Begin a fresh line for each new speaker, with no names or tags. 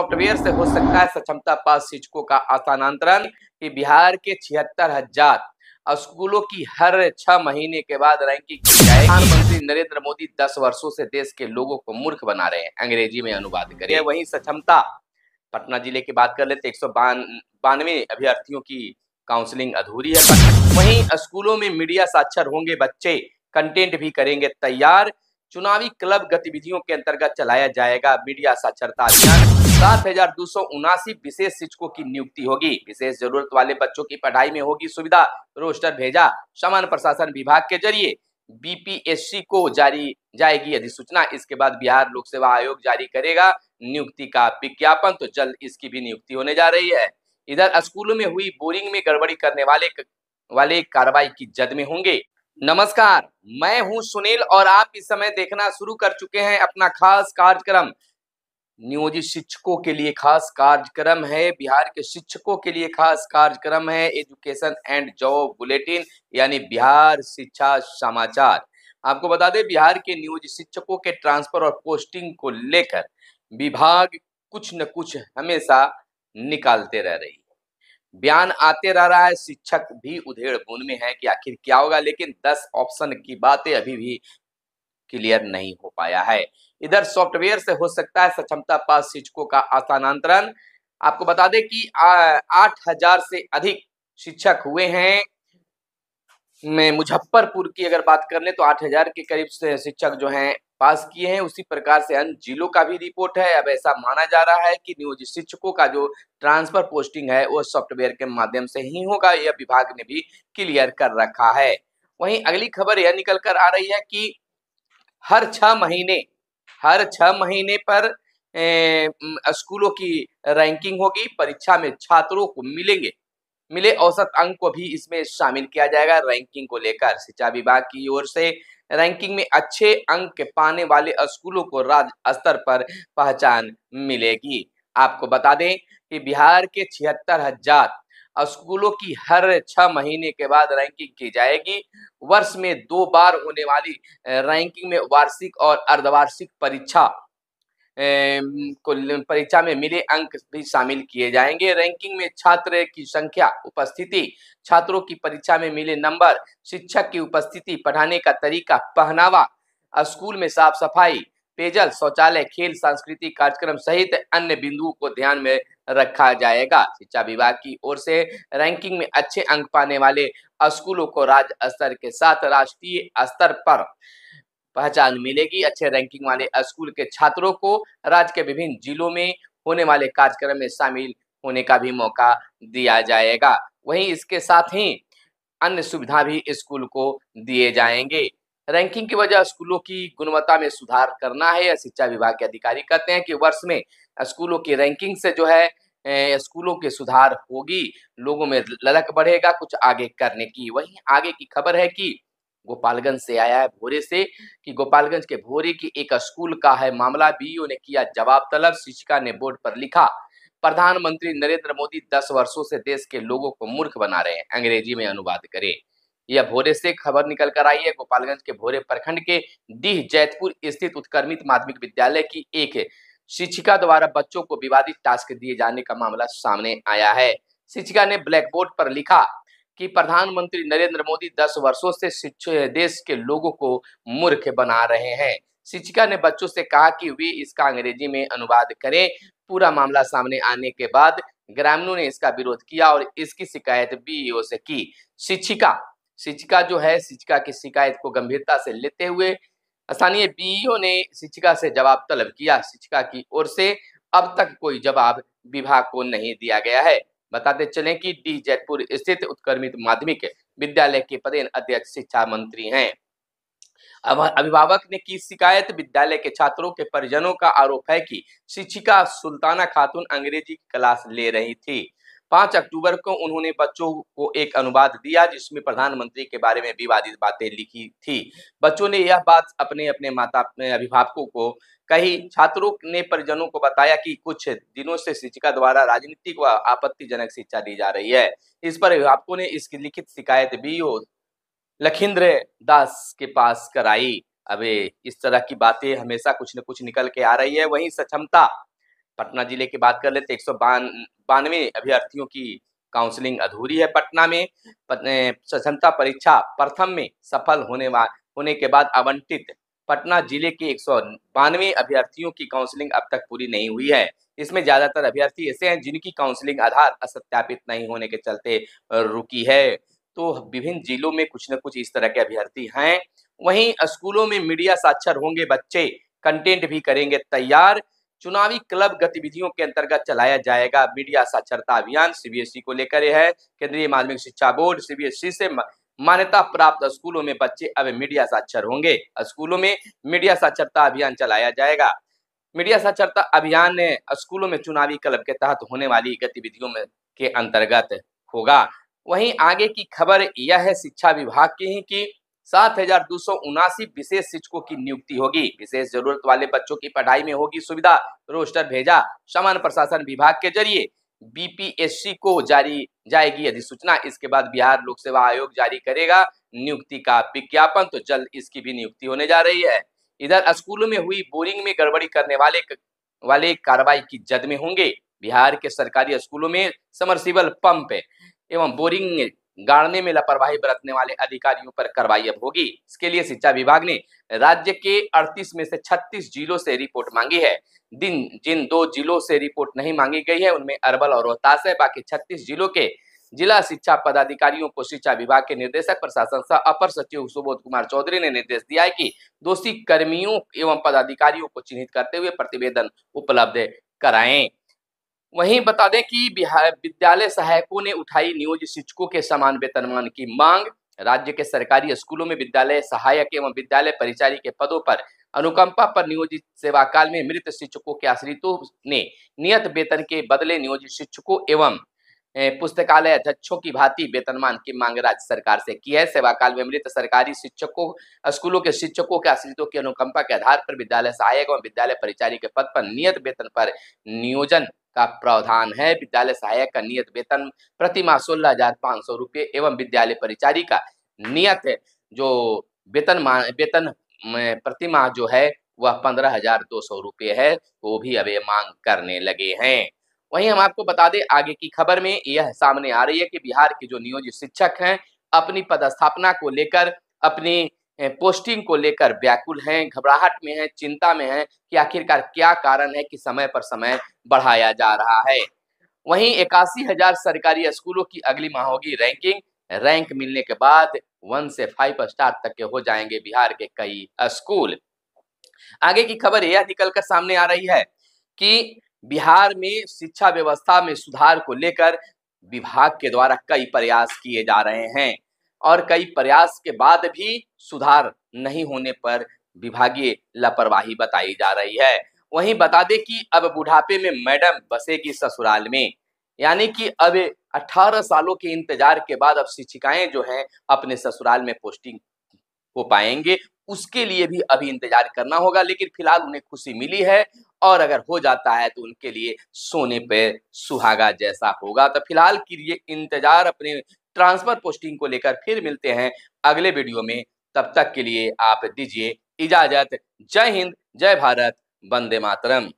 software से हो सकता है सक्षमता पास शिक्षकों का स्थानांतरण कि बिहार के छिहत्तर हजार स्कूलों की हर छह महीने के बाद रैंकिंग की जाए प्रधानमंत्री नरेंद्र मोदी दस वर्षों से देश के लोगों को मूर्ख बना रहे हैं अंग्रेजी में अनुवाद करें वही सक्षमता पटना जिले की बात कर लेते तो एक सौ बानवे अभ्यर्थियों की काउंसलिंग अधूरी है वहीं स्कूलों में मीडिया साक्षर होंगे बच्चे कंटेंट भी करेंगे तैयार चुनावी क्लब गतिविधियों के अंतर्गत चलाया जाएगा मीडिया साक्षरता अभियान सात हजार दो सौ उनासी विशेष शिक्षकों की नियुक्ति होगी विशेष जरूरत वाले बच्चों की पढ़ाई में होगी सुविधा रोस्टर भेजा समान प्रशासन विभाग के जरिए बीपीएससी को जारी जाएगी अधिसूचना इसके बाद बिहार लोक सेवा आयोग जारी करेगा नियुक्ति का विज्ञापन तो जल्द इसकी भी नियुक्ति होने जा रही है इधर स्कूलों में हुई बोरिंग में गड़बड़ी करने वाले वाले कार्रवाई की जद में होंगे नमस्कार मैं हूं सुनील और आप इस समय देखना शुरू कर चुके हैं अपना खास कार्यक्रम नियोजित शिक्षकों के लिए खास कार्यक्रम है बिहार के शिक्षकों के लिए खास कार्यक्रम है एजुकेशन एंड जॉब बुलेटिन यानी बिहार शिक्षा समाचार आपको बता दें बिहार के नियोजित शिक्षकों के ट्रांसफर और पोस्टिंग को लेकर विभाग कुछ न कुछ हमेशा निकालते रह रही है बयान आते रह रहा है शिक्षक भी उधेड़ बुन में है कि आखिर क्या होगा लेकिन दस ऑप्शन की बातें अभी भी क्लियर नहीं हो पाया है इधर सॉफ्टवेयर से हो सकता है सक्षमता पास शिक्षकों का स्थानांतरण आपको बता दें कि आठ हजार से अधिक शिक्षक हुए हैं मैं मुजफ्फरपुर की अगर बात कर ले तो आठ हजार के करीब से शिक्षक जो हैं पास किए हैं उसी प्रकार से अन्य जिलों का भी रिपोर्ट है अब ऐसा माना जा रहा है कि नियोजित शिक्षकों का जो ट्रांसफर पोस्टिंग है वो सॉफ्टवेयर के माध्यम से ही होगा यह विभाग ने भी क्लियर कर रखा है वहीं अगली खबर यह निकल कर आ रही है कि हर छह महीने हर छह महीने पर ए, स्कूलों की रैंकिंग होगी परीक्षा में छात्रों को मिलेंगे मिले औसत अंक को भी इसमें शामिल किया जाएगा रैंकिंग को लेकर शिक्षा विभाग की ओर से रैंकिंग में अच्छे अंक पाने वाले स्कूलों को राज्य स्तर पर पहचान मिलेगी आपको बता दें कि बिहार के छिहत्तर हजार स्कूलों की हर छह महीने के बाद रैंकिंग की जाएगी वर्ष में दो बार होने वाली रैंकिंग में वार्षिक और अर्धवार्षिक परीक्षा परीक्षा में मिले अंक भी शामिल किए जाएंगे रैंकिंग में छात्र की संख्या उपस्थिति छात्रों की परीक्षा में मिले नंबर शिक्षक की उपस्थिति पढ़ाने का तरीका पहनावा स्कूल में साफ सफाई पेयजल शौचालय खेल सांस्कृतिक कार्यक्रम सहित अन्य बिंदुओं को ध्यान में रखा जाएगा शिक्षा विभाग की ओर से रैंकिंग में अच्छे अंक पाने वाले स्कूलों को राज्य स्तर के साथ राष्ट्रीय स्तर पर पहचान मिलेगी अच्छे रैंकिंग वाले स्कूल के छात्रों को राज्य के विभिन्न जिलों में होने वाले कार्यक्रम में शामिल होने का भी मौका दिया जाएगा वहीं इसके साथ ही अन्य सुविधा भी स्कूल को दिए जाएंगे रैंकिंग की वजह स्कूलों की गुणवत्ता में सुधार करना है शिक्षा विभाग के अधिकारी कहते हैं कि वर्ष में स्कूलों की रैंकिंग से जो है स्कूलों के सुधार होगी लोगों में ललक बढ़ेगा कुछ आगे करने की वही आगे की खबर है कि गोपालगंज से आया है भोरे से कि गोपालगंज के भोरे की एक स्कूल का है मामला बीओ ने किया जवाब तलब शिक्षिका ने बोर्ड पर लिखा प्रधानमंत्री नरेंद्र मोदी दस वर्षों से देश के लोगों को मूर्ख बना रहे हैं अंग्रेजी में अनुवाद करें यह भोरे से खबर निकल कर आई है गोपालगंज के भोरे प्रखंड के डीह जैतपुर स्थित उत्कर्मित माध्यमिक विद्यालय की एक शिक्षिका द्वारा बच्चों को विवादित टास्क दिए जाने का मामला सामने आया है शिक्षिका ने ब्लैक बोर्ड पर लिखा कि प्रधानमंत्री नरेंद्र मोदी दस वर्षों से शिक्षा देश के लोगों को मूर्ख बना रहे हैं शिक्षिका ने बच्चों से कहा कि वे इसका अंग्रेजी में अनुवाद करें पूरा मामला सामने आने के बाद ग्रामीणों ने इसका विरोध किया और इसकी शिकायत बीईओ से की शिक्षिका शिक्षिका जो है शिक्षिका की शिकायत को गंभीरता से लेते हुए स्थानीय बीईओ ने शिक्षिका से जवाब तलब किया शिक्षिका की ओर से अब तक कोई जवाब विभाग को नहीं दिया गया है बताते चलें कि डी जयपुर स्थित उत्कर्मित माध्यमिक विद्यालय के पदेन अध्यक्ष शिक्षा मंत्री हैं अभिभावक ने की शिकायत विद्यालय के छात्रों के परिजनों का आरोप है कि शिक्षिका सुल्ताना खातून अंग्रेजी की क्लास ले रही थी पांच अक्टूबर को उन्होंने बच्चों को एक अनुवाद दिया जिसमें प्रधानमंत्री के बारे में विवादित बातें लिखी थी बच्चों ने यह बात अपने अपने माता अभिभावकों को कही छात्रों ने परिजनों को बताया कि कुछ दिनों से शिक्षिका द्वारा राजनीतिक व आपत्तिजनक शिक्षा दी जा रही है इस पर अभिभावकों ने इसकी लिखित शिकायत भी लखिंद्र दास के पास कराई अबे इस तरह की बातें हमेशा कुछ न कुछ निकल के आ रही है वहीं सक्षमता पटना जिले की बात कर लेते एक सौ बानवे अभ्यर्थियों की काउंसलिंग अधूरी है पटना में सक्षमता परीक्षा प्रथम में सफल होने होने के बाद आवंटित पटना जिले के एक अभ्यर्थियों की काउंसलिंग अब तक पूरी नहीं हुई है इसमें ज्यादातर अभ्यर्थी ऐसे हैं जिनकी काउंसलिंग आधार असत्यापित नहीं होने के चलते रुकी है तो विभिन्न जिलों में कुछ न कुछ इस तरह के अभ्यर्थी हैं वहीं स्कूलों में मीडिया साक्षर होंगे बच्चे कंटेंट भी करेंगे तैयार चुनावी क्लब गतिविधियों के अंतर्गत चलाया जाएगा मीडिया साक्षरता अभियान सीबीएसई e को लेकर यह है केंद्रीय माध्यमिक शिक्षा बोर्ड सीबीएसई e से मान्यता प्राप्त स्कूलों में बच्चे अब मीडिया साक्षर होंगे स्कूलों में मीडिया साक्षरता अभियान चलाया जाएगा मीडिया साक्षरता अभियान स्कूलों में चुनावी क्लब के तहत होने वाली गतिविधियों में के अंतर्गत होगा वहीं आगे की खबर यह है शिक्षा विभाग की ही की सात हजार दो सौ उनासी विशेष शिक्षकों की नियुक्ति होगी विशेष जरूरत वाले बच्चों की पढ़ाई में होगी सुविधा रोस्टर भेजा समान प्रशासन विभाग के जरिए बीपीएससी को जारी जाएगी अधिसूचना इसके बाद बिहार लोक सेवा आयोग जारी करेगा नियुक्ति का विज्ञापन तो जल्द इसकी भी नियुक्ति होने जा रही है इधर स्कूलों में हुई बोरिंग में गड़बड़ी करने वाले वाले कार्रवाई की जद में होंगे बिहार के सरकारी स्कूलों में समरसिबल पंप एवं बोरिंग गाड़ने में लापरवाही बरतने वाले अधिकारियों पर कार्रवाई अब होगी इसके लिए शिक्षा विभाग ने राज्य के 38 में से 36 जिलों से रिपोर्ट मांगी है दिन जिन दो जिलों से रिपोर्ट नहीं मांगी गई है उनमें अरवल और रोहतास है बाकी छत्तीस जिलों के जिला शिक्षा पदाधिकारियों को शिक्षा विभाग के निर्देशक प्रशासन सह अपर सचिव सुबोध कुमार चौधरी ने निर्देश दिया है कि दोषी कर्मियों एवं पदाधिकारियों को चिन्हित करते हुए प्रतिवेदन उपलब्ध कराएं वहीं बता दें कि बिहार विद्यालय सहायकों ने उठाई नियोजित शिक्षकों के समान वेतनमान की मांग राज्य के सरकारी स्कूलों में विद्यालय सहायक एवं विद्यालय परिचारी के पदों पर अनुकंपा पर नियोजित सेवा काल में मृत शिक्षकों के आश्रितों ने नियत वेतन के बदले नियोजित शिक्षकों एवं पुस्तकालय अध्यक्षों की भांति वेतनमान की मांग राज्य सरकार से की है सेवा काल में मृत सरकारी शिक्षकों स्कूलों के शिक्षकों के आश्रितों की अनुकंपा के आधार पर विद्यालय सहायक एवं विद्यालय परिचारी के पद पर नियत वेतन पर नियोजन का प्रावधान है विद्यालय सहायक का नियत वेतन प्रतिमाह सोलह हजार पाँच सौ रुपये एवं विद्यालय परिचारी का नियत जो वेतन वेतन प्रतिमाह जो है वह पंद्रह हजार दो सौ रुपये है वो भी अब मांग करने लगे हैं वहीं हम आपको बता दें आगे की खबर में यह सामने आ रही है कि बिहार के जो नियोजित शिक्षक हैं अपनी पदस्थापना को लेकर अपनी पोस्टिंग को लेकर व्याकुल हैं घबराहट में हैं चिंता में हैं कि आखिरकार क्या कारण है कि समय पर समय बढ़ाया जा रहा है वहीं इक्यासी हजार सरकारी स्कूलों की अगली माह होगी रैंकिंग रैंक मिलने के बाद वन से फाइव स्टार तक के हो जाएंगे बिहार के कई स्कूल आगे की खबर यह निकलकर सामने आ रही है कि बिहार में शिक्षा व्यवस्था में सुधार को लेकर विभाग के द्वारा कई प्रयास किए जा रहे हैं और कई प्रयास के बाद भी सुधार नहीं होने पर विभागीय लापरवाही बताई जा रही है वहीं बता दें कि अब बुढ़ापे में मैडम बसेगी ससुराल में यानी कि अब 18 सालों के इंतजार के बाद अब शिक्षिकाएं जो हैं अपने ससुराल में पोस्टिंग हो पाएंगे उसके लिए भी अभी इंतजार करना होगा लेकिन फिलहाल उन्हें खुशी मिली है और अगर हो जाता है तो उनके लिए सोने पे सुहागा जैसा होगा तो फिलहाल के लिए इंतजार अपने ट्रांसफर पोस्टिंग को लेकर फिर मिलते हैं अगले वीडियो में तब तक के लिए आप दीजिए इजाजत जय हिंद जय भारत वंदे मातरम